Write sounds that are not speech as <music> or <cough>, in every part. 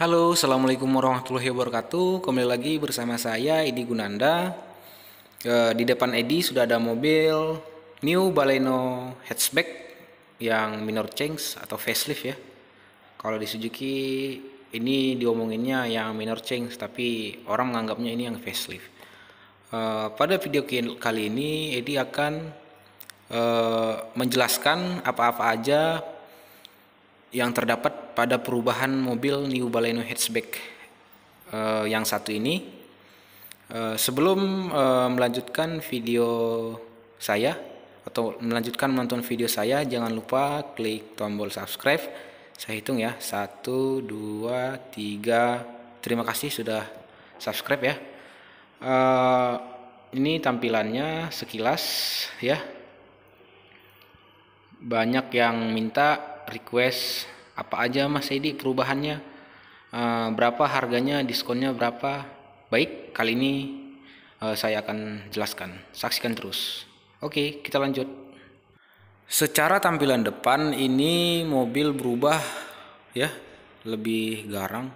Halo, assalamualaikum warahmatullahi wabarakatuh. Kembali lagi bersama saya Edi Gunanda. Eh, di depan Edi sudah ada mobil New Baleno hatchback yang minor change atau facelift ya. Kalau di Suzuki ini diomonginnya yang minor change, tapi orang menganggapnya ini yang facelift. Eh, pada video kali ini Edi akan eh, menjelaskan apa-apa aja yang terdapat pada perubahan mobil New Baleno hatchback uh, yang satu ini. Uh, sebelum uh, melanjutkan video saya atau melanjutkan menonton video saya, jangan lupa klik tombol subscribe. Saya hitung ya, satu, dua, tiga. Terima kasih sudah subscribe ya. Uh, ini tampilannya sekilas ya. Banyak yang minta request apa aja Mas Edi perubahannya uh, berapa harganya diskonnya berapa baik kali ini uh, saya akan jelaskan saksikan terus oke kita lanjut secara tampilan depan ini mobil berubah ya lebih garang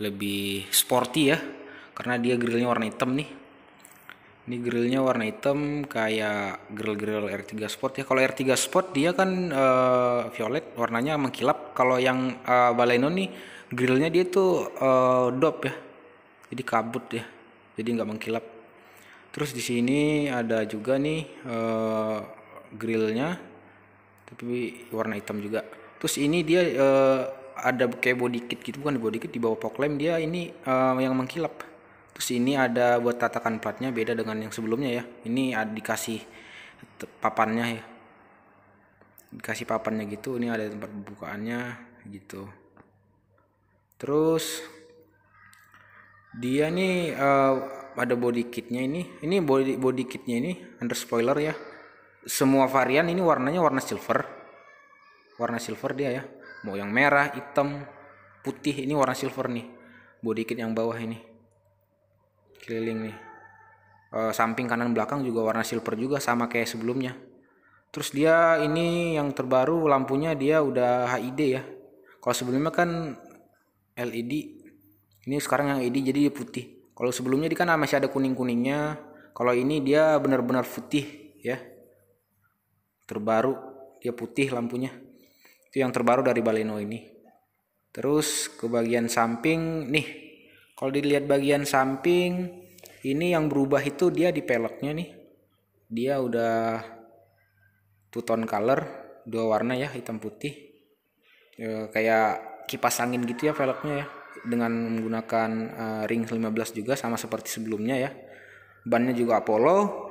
lebih sporty ya karena dia grillnya warna hitam nih ini grillnya warna hitam kayak grill-grill R3 Sport ya. Kalau R3 Sport dia kan uh, violet warnanya mengkilap. Kalau yang uh, Baleno nih grillnya dia tuh uh, dop ya. Jadi kabut ya. Jadi nggak mengkilap. Terus di sini ada juga nih uh, grillnya tapi warna hitam juga. Terus ini dia uh, ada kayak body kit gitu bukan body kit di bawah poklem dia ini uh, yang mengkilap Terus ini ada buat tatakan platnya beda dengan yang sebelumnya ya. Ini ada dikasih papannya ya. Dikasih papannya gitu, ini ada tempat pembukaannya gitu. Terus dia nih uh, ada body kitnya ini. Ini body body kitnya ini under spoiler ya. Semua varian ini warnanya warna silver. Warna silver dia ya. Mau yang merah, hitam, putih ini warna silver nih. Body kit yang bawah ini keliling nih e, samping kanan belakang juga warna silver juga sama kayak sebelumnya terus dia ini yang terbaru lampunya dia udah HID ya kalau sebelumnya kan LED ini sekarang yang LED jadi putih kalau sebelumnya dia kan masih ada kuning kuningnya kalau ini dia benar-benar putih ya terbaru dia putih lampunya itu yang terbaru dari Baleno ini terus ke bagian samping nih kalau dilihat bagian samping ini yang berubah itu dia di peleknya nih. Dia udah two tone color, dua warna ya, hitam putih. E, kayak kipas angin gitu ya peleknya ya dengan menggunakan e, ring 15 juga sama seperti sebelumnya ya. Bannya juga Apollo.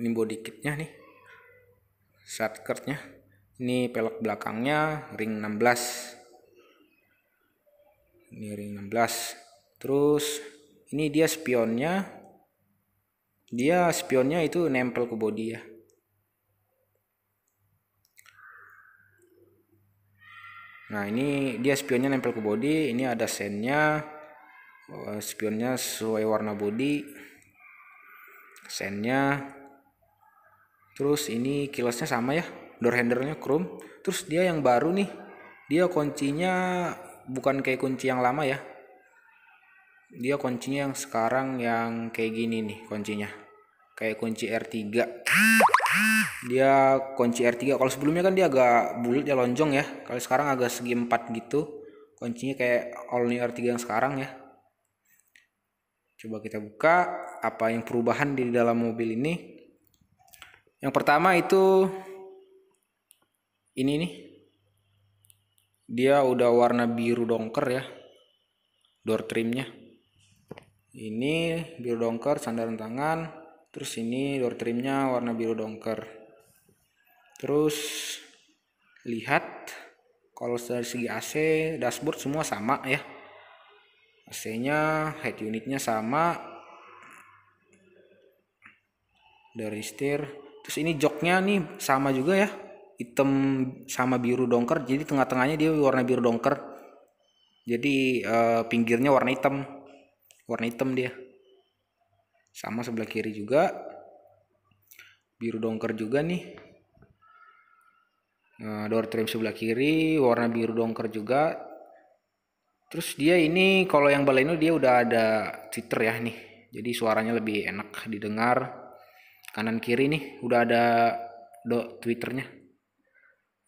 Ini body kitnya nih. Side Ini pelek belakangnya ring 16 ini ring 16 terus ini dia spionnya dia spionnya itu nempel ke body ya nah ini dia spionnya nempel ke body ini ada sennya eh, spionnya sesuai warna body sennya terus ini kilasnya sama ya door handlernya chrome terus dia yang baru nih dia kuncinya bukan kayak kunci yang lama ya dia kuncinya yang sekarang yang kayak gini nih kuncinya kayak kunci R3 dia kunci R3 kalau sebelumnya kan dia agak bulat ya lonjong ya kalau sekarang agak segi empat gitu kuncinya kayak all new R3 yang sekarang ya coba kita buka apa yang perubahan di dalam mobil ini yang pertama itu ini nih dia udah warna biru dongker ya door trimnya ini biru dongker sandaran tangan terus ini door trimnya warna biru dongker terus lihat kalau dari segi AC dashboard semua sama ya AC nya head unitnya sama dari steer terus ini joknya nih sama juga ya hitam sama biru dongker jadi tengah-tengahnya dia warna biru dongker jadi eh, pinggirnya warna hitam warna hitam dia sama sebelah kiri juga biru dongker juga nih nah, door trim sebelah kiri warna biru dongker juga terus dia ini kalau yang baleno dia udah ada cheater ya nih jadi suaranya lebih enak didengar kanan kiri nih udah ada do twitternya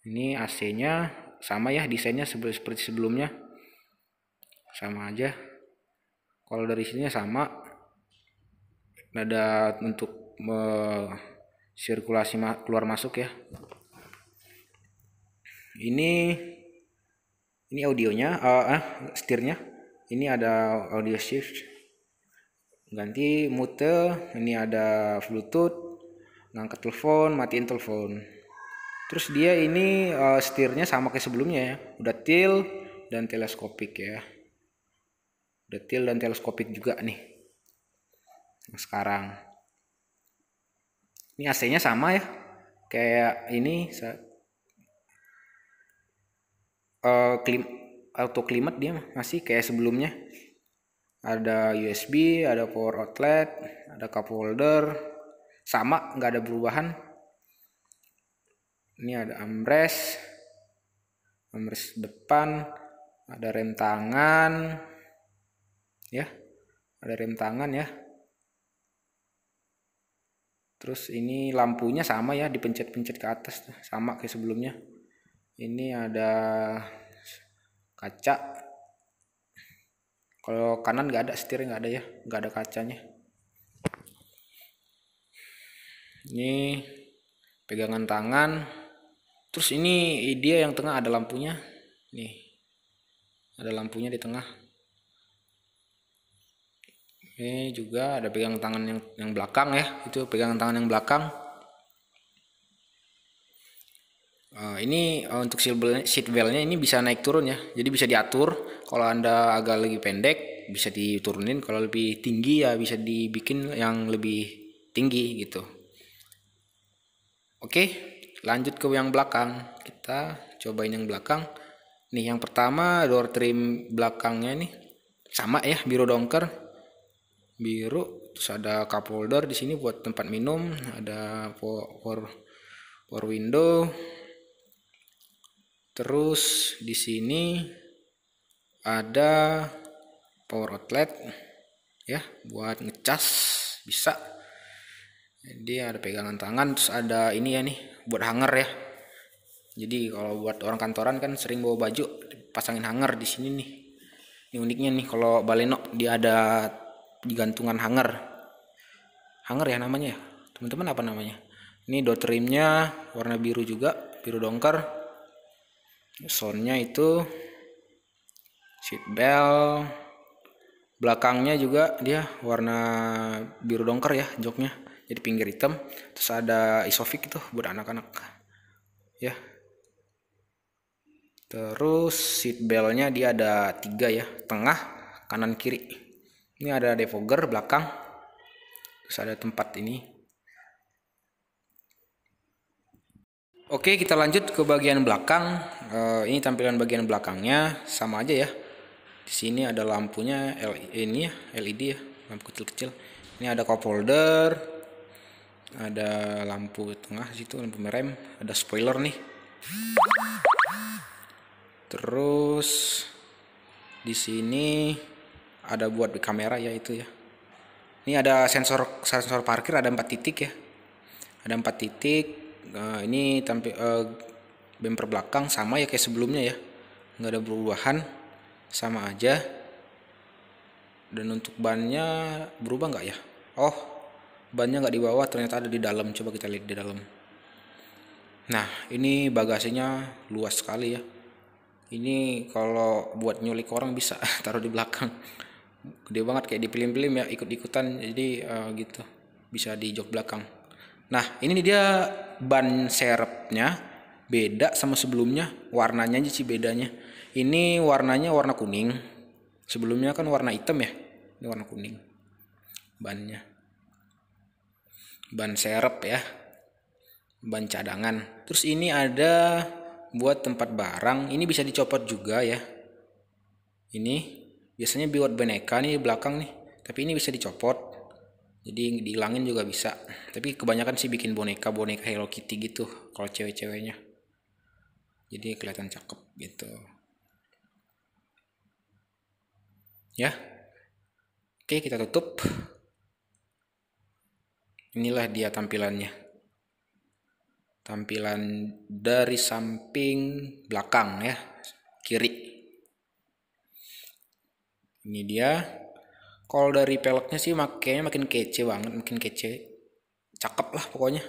ini AC nya sama ya desainnya seperti sebelumnya sama aja kalau dari sini sama nada untuk sirkulasi ma keluar masuk ya ini ini audionya uh, ah setirnya ini ada audio shift ganti mute ini ada bluetooth ngangkat telepon matiin telepon terus dia ini uh, setirnya sama kayak sebelumnya ya udah tilt dan teleskopik ya detil dan teleskopik juga nih yang sekarang ini AC nya sama ya kayak ini uh, klim auto climate dia masih kayak sebelumnya ada USB ada power outlet ada cup holder sama nggak ada perubahan ini ada armrest armrest depan ada rem tangan ya ada rem tangan ya terus ini lampunya sama ya dipencet-pencet ke atas sama kayak sebelumnya ini ada kaca kalau kanan nggak ada setir nggak ada ya nggak ada kacanya ini pegangan tangan terus ini dia yang tengah ada lampunya nih ada lampunya di tengah ini juga ada pegang tangan yang yang belakang ya itu pegang tangan yang belakang uh, ini uh, untuk seat beltnya ini bisa naik turun ya jadi bisa diatur kalau anda agak lebih pendek bisa diturunin kalau lebih tinggi ya bisa dibikin yang lebih tinggi gitu oke lanjut ke yang belakang kita cobain yang belakang nih yang pertama door trim belakangnya nih sama ya biru dongker biru terus ada cup holder di sini buat tempat minum ada power power window terus di sini ada power outlet ya buat ngecas bisa jadi ada pegangan tangan terus ada ini ya nih buat hanger ya jadi kalau buat orang kantoran kan sering bawa baju pasangin hanger di sini nih ini uniknya nih kalau baleno dia ada di gantungan hanger hanger ya namanya ya? teman-teman apa namanya ini dot trimnya warna biru juga biru dongker soundnya itu seat belt belakangnya juga dia warna biru dongker ya joknya jadi pinggir hitam terus ada isofix itu buat anak-anak ya terus seat beltnya dia ada tiga ya tengah kanan kiri ini ada defogger belakang terus ada tempat ini Oke kita lanjut ke bagian belakang eh, ini tampilan bagian belakangnya sama aja ya di sini ada lampunya ini ya LED ya lampu kecil-kecil ini ada cup holder ada lampu tengah situ lampu merem ada spoiler nih terus di sini ada buat di kamera ya itu ya ini ada sensor sensor parkir ada empat titik ya ada empat titik nah, ini tampil uh, eh, bumper belakang sama ya kayak sebelumnya ya nggak ada perubahan sama aja dan untuk bannya berubah nggak ya oh bannya nggak di bawah ternyata ada di dalam coba kita lihat di dalam nah ini bagasinya luas sekali ya ini kalau buat nyulik orang bisa <laughs> taruh di belakang gede banget kayak di film-film ya ikut-ikutan jadi uh, gitu bisa di jok belakang nah ini dia ban serepnya beda sama sebelumnya warnanya aja sih bedanya ini warnanya warna kuning sebelumnya kan warna hitam ya ini warna kuning bannya ban serep ya ban cadangan terus ini ada buat tempat barang ini bisa dicopot juga ya ini biasanya buat boneka nih belakang nih tapi ini bisa dicopot jadi dihilangin juga bisa tapi kebanyakan sih bikin boneka boneka Hello Kitty gitu kalau cewek-ceweknya jadi kelihatan cakep gitu ya oke kita tutup inilah dia tampilannya tampilan dari samping belakang ya kiri ini dia kalau dari peleknya sih makanya makin kece banget makin kece cakep lah pokoknya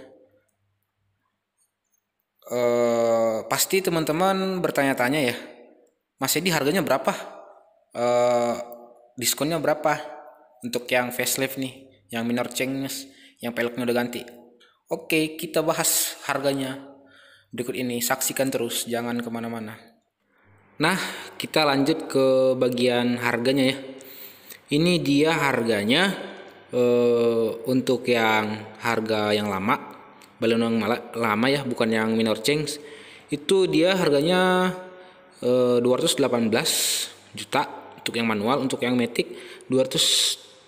eh pasti teman-teman bertanya-tanya ya Mas Edi harganya berapa e, diskonnya berapa untuk yang facelift nih yang minor change yang peleknya udah ganti oke kita bahas harganya berikut ini saksikan terus jangan kemana-mana nah kita lanjut ke bagian harganya ya. Ini dia harganya e, untuk yang harga yang lama, balon yang lama ya, bukan yang minor change. Itu dia harganya e, eh, 218 juta untuk yang manual, untuk yang metik 23500.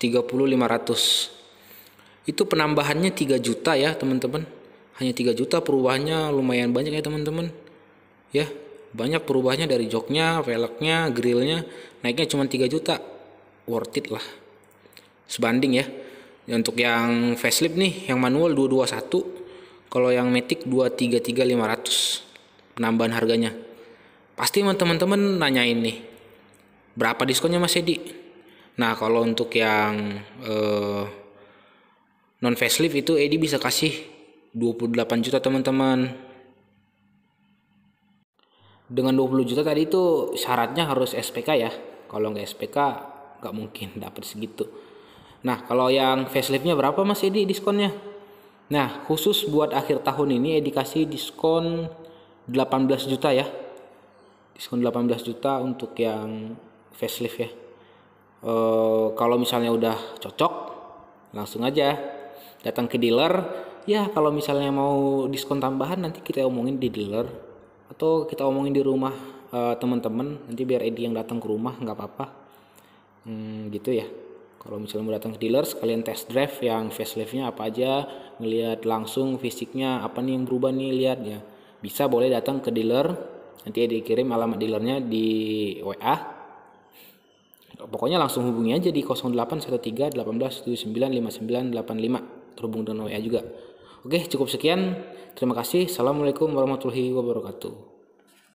Itu penambahannya 3 juta ya, teman-teman. Hanya 3 juta perubahannya lumayan banyak ya, teman-teman. Ya, banyak perubahannya dari joknya, velgnya, grillnya naiknya cuma 3 juta worth it lah sebanding ya untuk yang facelift nih yang manual 221 kalau yang matic 233500 penambahan harganya pasti teman-teman nanyain nih berapa diskonnya Mas Edi nah kalau untuk yang eh, non facelift itu Edi bisa kasih 28 juta teman-teman dengan 20 juta tadi itu syaratnya harus SPK ya kalau nggak SPK nggak mungkin <laughs> dapat segitu nah kalau yang faceliftnya berapa mas Edi diskonnya nah khusus buat akhir tahun ini Edi diskon 18 juta ya diskon 18 juta untuk yang facelift ya e, kalau misalnya udah cocok langsung aja datang ke dealer ya kalau misalnya mau diskon tambahan nanti kita omongin di dealer atau kita omongin di rumah uh, teman-teman nanti biar Edi yang datang ke rumah nggak apa-apa hmm, gitu ya kalau misalnya mau datang ke dealer sekalian test drive yang faceliftnya apa aja ngelihat langsung fisiknya apa nih yang berubah nih lihat ya bisa boleh datang ke dealer nanti Edi kirim alamat dealernya di WA pokoknya langsung hubungi aja di 0813 18 5985 terhubung dengan WA juga Oke, cukup sekian. Terima kasih. Assalamualaikum warahmatullahi wabarakatuh.